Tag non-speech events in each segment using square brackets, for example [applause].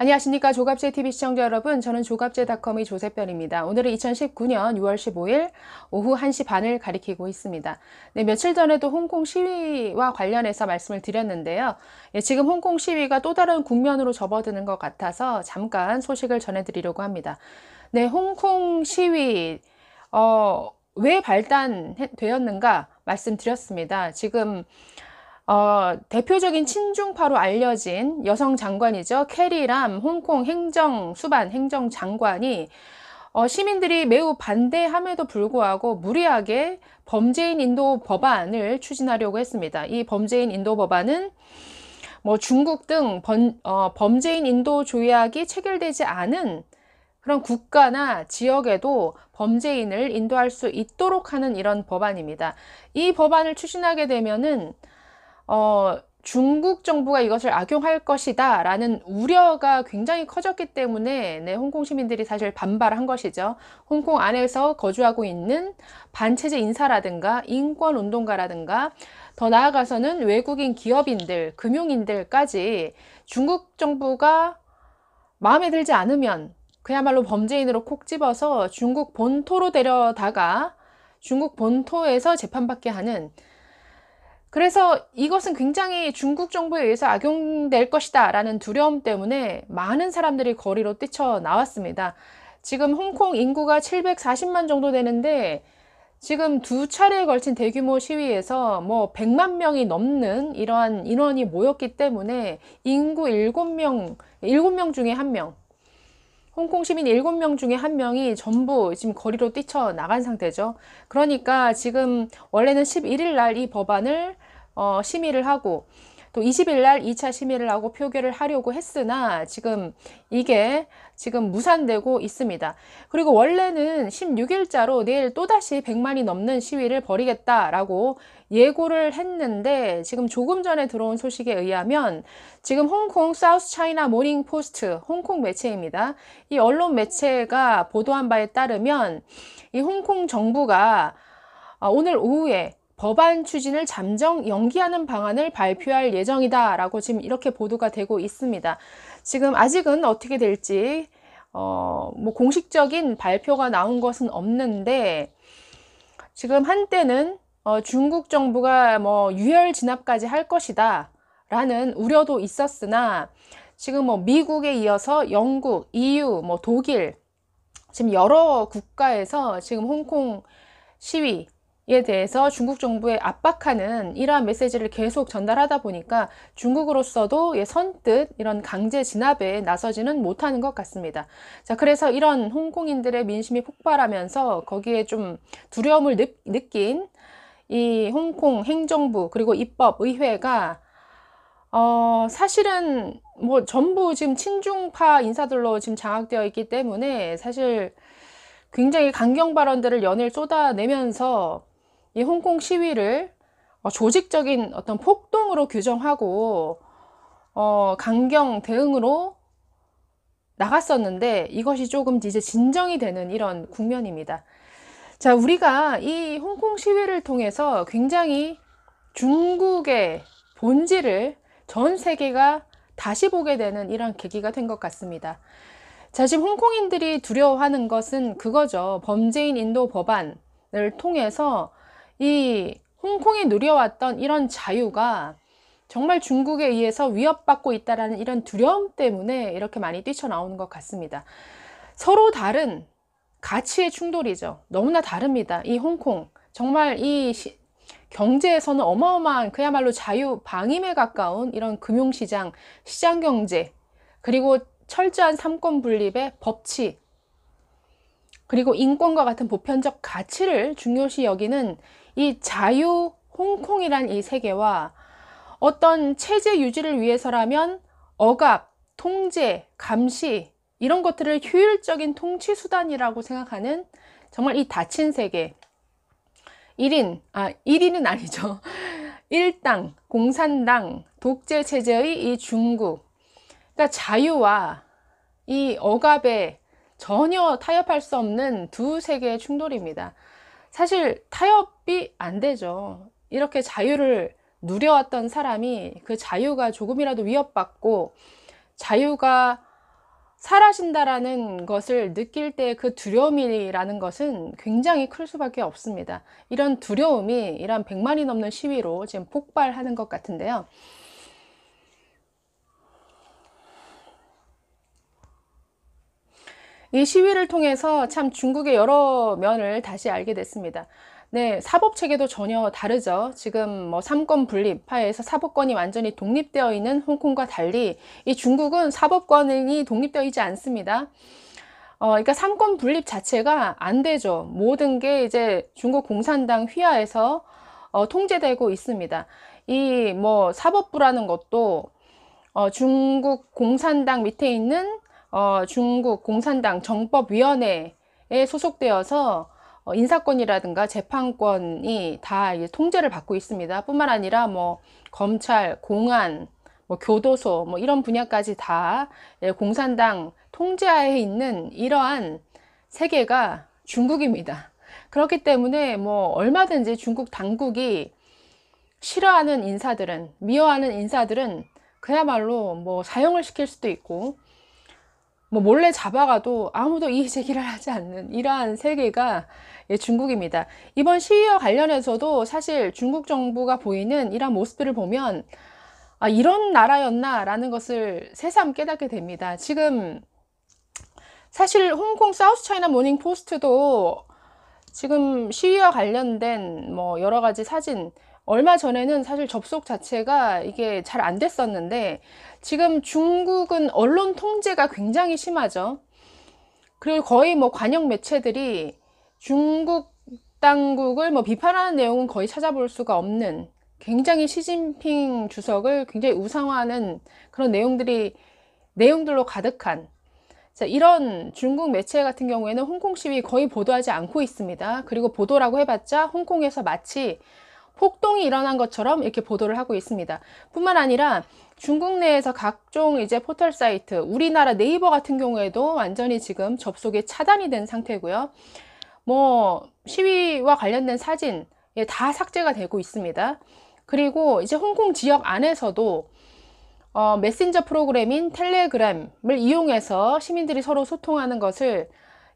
안녕하십니까 조갑제 TV 시청자 여러분 저는 조갑제닷컴의 조세변입니다. 오늘은 2019년 6월 15일 오후 1시 반을 가리키고 있습니다. 네, 며칠 전에도 홍콩 시위와 관련해서 말씀을 드렸는데요. 예, 지금 홍콩 시위가 또 다른 국면으로 접어드는 것 같아서 잠깐 소식을 전해드리려고 합니다. 네, 홍콩 시위 어, 왜 발단되었는가 말씀드렸습니다. 지금 어, 대표적인 친중파로 알려진 여성 장관이죠. 캐리람 홍콩 행정 수반 행정 장관이 어, 시민들이 매우 반대함에도 불구하고 무리하게 범죄인 인도 법안을 추진하려고 했습니다. 이 범죄인 인도 법안은 뭐 중국 등 번, 어, 범죄인 인도 조약이 체결되지 않은 그런 국가나 지역에도 범죄인을 인도할 수 있도록 하는 이런 법안입니다. 이 법안을 추진하게 되면은 어, 중국 정부가 이것을 악용할 것이다 라는 우려가 굉장히 커졌기 때문에 네, 홍콩 시민들이 사실 반발한 것이죠. 홍콩 안에서 거주하고 있는 반체제 인사라든가 인권운동가라든가 더 나아가서는 외국인 기업인들, 금융인들까지 중국 정부가 마음에 들지 않으면 그야말로 범죄인으로 콕 집어서 중국 본토로 데려다가 중국 본토에서 재판받게 하는 그래서 이것은 굉장히 중국 정부에 의해서 악용될 것이다 라는 두려움 때문에 많은 사람들이 거리로 뛰쳐나왔습니다. 지금 홍콩 인구가 740만 정도 되는데 지금 두 차례에 걸친 대규모 시위에서 뭐 100만 명이 넘는 이러한 인원이 모였기 때문에 인구 7명, 7명 중에 한명 홍콩 시민 7명 중에 1명이 전부 지금 거리로 뛰쳐나간 상태죠. 그러니까 지금 원래는 11일 날 이 법안을 어, 심의를 하고 또 20일 날 2차 심의를 하고 표결을 하려고 했으나 지금 이게 지금 무산되고 있습니다. 그리고 원래는 16일자로 내일 또다시 100만이 넘는 시위를 벌이겠다라고 예고를 했는데 지금 조금 전에 들어온 소식에 의하면 지금 홍콩 사우스 차이나 모닝 포스트 홍콩 매체입니다. 이 언론 매체가 보도한 바에 따르면 이 홍콩 정부가 아, 오늘 오후에 법안 추진을 잠정 연기하는 방안을 발표할 예정이다 라고 지금 이렇게 보도가 되고 있습니다. 지금 아직은 어떻게 될지 어, 뭐 공식적인 발표가 나온 것은 없는데 지금 한때는 어, 중국 정부가 뭐 유혈 진압까지 할 것이다 라는 우려도 있었으나 지금 뭐 미국에 이어서 영국, EU, 뭐 독일 지금 여러 국가에서 지금 홍콩 시위 이에 대해서 중국 정부에 압박하는 이러한 메시지를 계속 전달하다 보니까 중국으로서도 예, 선뜻 이런 강제 진압에 나서지는 못하는 것 같습니다. 자, 그래서 이런 홍콩인들의 민심이 폭발하면서 거기에 좀 두려움을 느, 느낀 이 홍콩 행정부 그리고 입법 의회가 어, 사실은 뭐 전부 지금 친중파 인사들로 지금 장악되어 있기 때문에 사실 굉장히 강경 발언들을 연일 쏟아내면서 이 홍콩 시위를 어, 조직적인 어떤 폭동으로 규정하고 어, 강경 대응으로 나갔었는데 이것이 조금 이제 진정이 되는 이런 국면입니다. 자, 우리가 이 홍콩 시위를 통해서 굉장히 중국의 본질을 전 세계가 다시 보게 되는 이런 계기가 된 것 같습니다. 자, 지금 홍콩인들이 두려워하는 것은 그거죠. 범죄인 인도 법안을 통해서 이 홍콩이 누려왔던 이런 자유가 정말 중국에 의해서 위협받고 있다라는 이런 두려움 때문에 이렇게 많이 뛰쳐나오는 것 같습니다. 서로 다른 가치의 충돌이죠. 너무나 다릅니다. 이 홍콩. 정말 이 시, 경제에서는 어마어마한 그야말로 자유 방임에 가까운 이런 금융시장, 시장경제, 그리고 철저한 삼권 분립의 법치, 그리고 인권과 같은 보편적 가치를 중요시 여기는 이 자유 홍콩이란 이 세계와 어떤 체제 유지를 위해서라면 억압, 통제, 감시 이런 것들을 효율적인 통치 수단이라고 생각하는 정말 이 닫힌 세계 1인, 아 1인은 아니죠 1당 [laughs] 공산당, 독재 체제의 이 중국 그러니까 자유와 이 억압에 전혀 타협할 수 없는 두 세계의 충돌입니다 사실 타협이 안 되죠. 이렇게 자유를 누려왔던 사람이 그 자유가 조금이라도 위협받고 자유가 사라진다라는 것을 느낄 때 그 두려움이라는 것은 굉장히 클 수밖에 없습니다. 이런 두려움이 이런 100만이 넘는 시위로 지금 폭발하는 것 같은데요. 이 시위를 통해서 참 중국의 여러 면을 다시 알게 됐습니다. 네, 사법 체계도 전혀 다르죠. 지금 뭐 삼권 분립 하에서 사법권이 완전히 독립되어 있는 홍콩과 달리 이 중국은 사법권이 독립되어 있지 않습니다. 어, 그러니까 삼권 분립 자체가 안 되죠. 모든 게 이제 중국 공산당 휘하에서 어, 통제되고 있습니다. 이 뭐 사법부라는 것도 어, 중국 공산당 밑에 있는 어, 중국 공산당 정법위원회에 소속되어서 어, 인사권이라든가 재판권이 다 통제를 받고 있습니다. 뿐만 아니라 뭐 검찰, 공안, 뭐 교도소 뭐 이런 분야까지 다 예, 공산당 통제하에 있는 이러한 세계가 중국입니다. 그렇기 때문에 뭐 얼마든지 중국 당국이 싫어하는 인사들은 미워하는 인사들은 그야말로 뭐 사용을 시킬 수도 있고 뭐 몰래 잡아가도 아무도 이 제기를 하지 않는 이러한 세계가 예, 중국입니다. 이번 시위와 관련해서도 사실 중국 정부가 보이는 이러한 모습들을 보면 아, 이런 나라였나라는 것을 새삼 깨닫게 됩니다. 지금 사실 홍콩 사우스 차이나 모닝 포스트도 지금 시위와 관련된 뭐 여러 가지 사진 얼마 전에는 사실 접속 자체가 이게 잘 안 됐었는데 지금 중국은 언론 통제가 굉장히 심하죠. 그리고 거의 뭐 관영 매체들이 중국 당국을 뭐 비판하는 내용은 거의 찾아볼 수가 없는 굉장히 시진핑 주석을 굉장히 우상화하는 그런 내용들이 내용들로 가득한 자, 이런 중국 매체 같은 경우에는 홍콩 시위 거의 보도하지 않고 있습니다. 그리고 보도라고 해봤자 홍콩에서 마치 폭동이 일어난 것처럼 이렇게 보도를 하고 있습니다. 뿐만 아니라 중국 내에서 각종 이제 포털 사이트, 우리나라 네이버 같은 경우에도 완전히 지금 접속이 차단이 된 상태고요. 뭐 시위와 관련된 사진 다 삭제가 되고 있습니다. 그리고 이제 홍콩 지역 안에서도 어, 메신저 프로그램인 텔레그램을 이용해서 시민들이 서로 소통하는 것을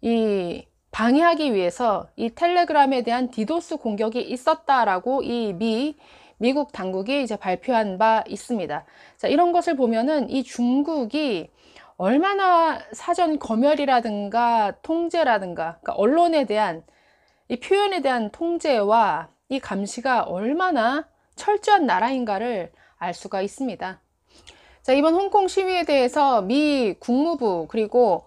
이 방해하기 위해서 이 텔레그램에 대한 디도스 공격이 있었다라고 이 미, 미국 당국이 이제 발표한 바 있습니다. 자, 이런 것을 보면은 이 중국이 얼마나 사전 검열이라든가 통제라든가 그러니까 언론에 대한 이 표현에 대한 통제와 이 감시가 얼마나 철저한 나라인가를 알 수가 있습니다. 자, 이번 홍콩 시위에 대해서 미 국무부 그리고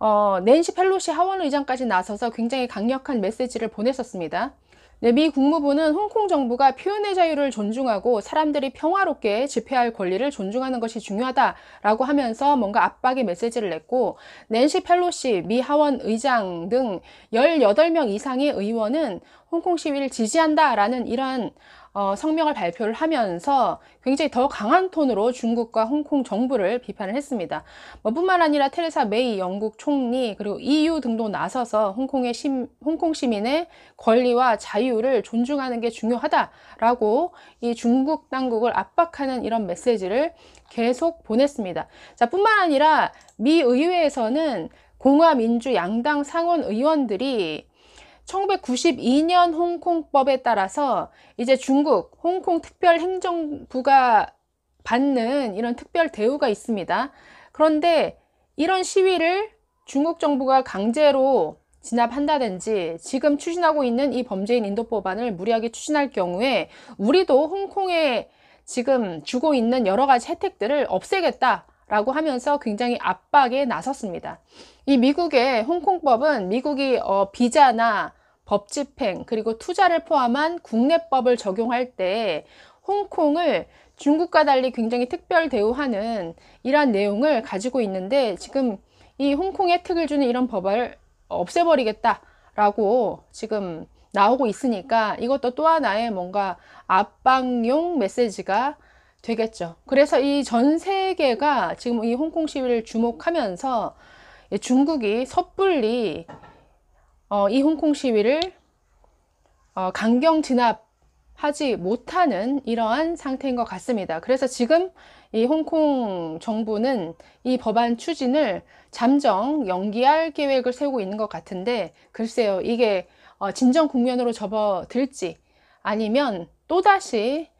어, 낸시 펠로시 하원 의장까지 나서서 굉장히 강력한 메시지를 보냈었습니다. 네, 미 국무부는 홍콩 정부가 표현의 자유를 존중하고 사람들이 평화롭게 집회할 권리를 존중하는 것이 중요하다라고 하면서 뭔가 압박의 메시지를 냈고 낸시 펠로시 미 하원 의장 등 18명 이상의 의원은 홍콩 시위를 지지한다라는 이런 어, 성명을 발표를 하면서 굉장히 더 강한 톤으로 중국과 홍콩 정부를 비판을 했습니다. 뭐 뿐만 아니라 테레사 메이 영국 총리 그리고 EU 등도 나서서 홍콩의 심, 홍콩 시민의 권리와 자유를 존중하는 게 중요하다라고 이 중국 당국을 압박하는 이런 메시지를 계속 보냈습니다. 자 뿐만 아니라 미 의회에서는 공화민주 양당 상원 의원들이 1992년 홍콩법에 따라서 이제 중국 홍콩 특별행정부가 받는 이런 특별 대우가 있습니다. 그런데 이런 시위를 중국 정부가 강제로 진압한다든지 지금 추진하고 있는 이 범죄인 인도법안을 무리하게 추진할 경우에 우리도 홍콩에 지금 주고 있는 여러 가지 혜택들을 없애겠다 라고 하면서 굉장히 압박에 나섰습니다. 이 미국의 홍콩법은 미국이 어, 비자나 법 집행 그리고 투자를 포함한 국내법을 적용할 때 홍콩을 중국과 달리 굉장히 특별 대우하는 이러한 내용을 가지고 있는데 지금 이 홍콩에 특을 주는 이런 법을 없애버리겠다라고 지금 나오고 있으니까 이것도 또 하나의 뭔가 압박용 메시지가 되겠죠. 그래서 이 전 세계가 지금 이 홍콩 시위를 주목하면서 중국이 섣불리 어, 이 홍콩 시위를 어, 강경 진압하지 못하는 이러한 상태인 것 같습니다. 그래서 지금 이 홍콩 정부는 이 법안 추진을 잠정 연기할 계획을 세우고 있는 것 같은데 글쎄요 이게 어, 진정 국면으로 접어들지 아니면 또다시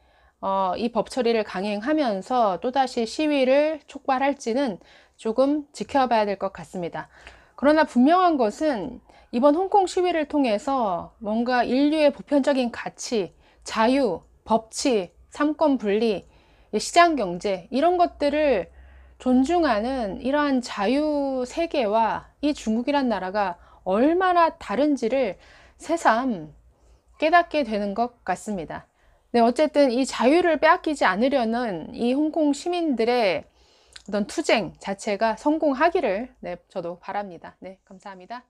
어, 이 법 처리를 강행하면서 또다시 시위를 촉발할지는 조금 지켜봐야 될 것 같습니다. 그러나 분명한 것은 이번 홍콩 시위를 통해서 뭔가 인류의 보편적인 가치, 자유, 법치, 삼권 분리, 시장 경제 이런 것들을 존중하는 이러한 자유 세계와 이 중국이란 나라가 얼마나 다른지를 새삼 깨닫게 되는 것 같습니다. 네, 어쨌든 이 자유를 빼앗기지 않으려는 이 홍콩 시민들의 어떤 투쟁 자체가 성공하기를 네, 저도 바랍니다. 네, 감사합니다.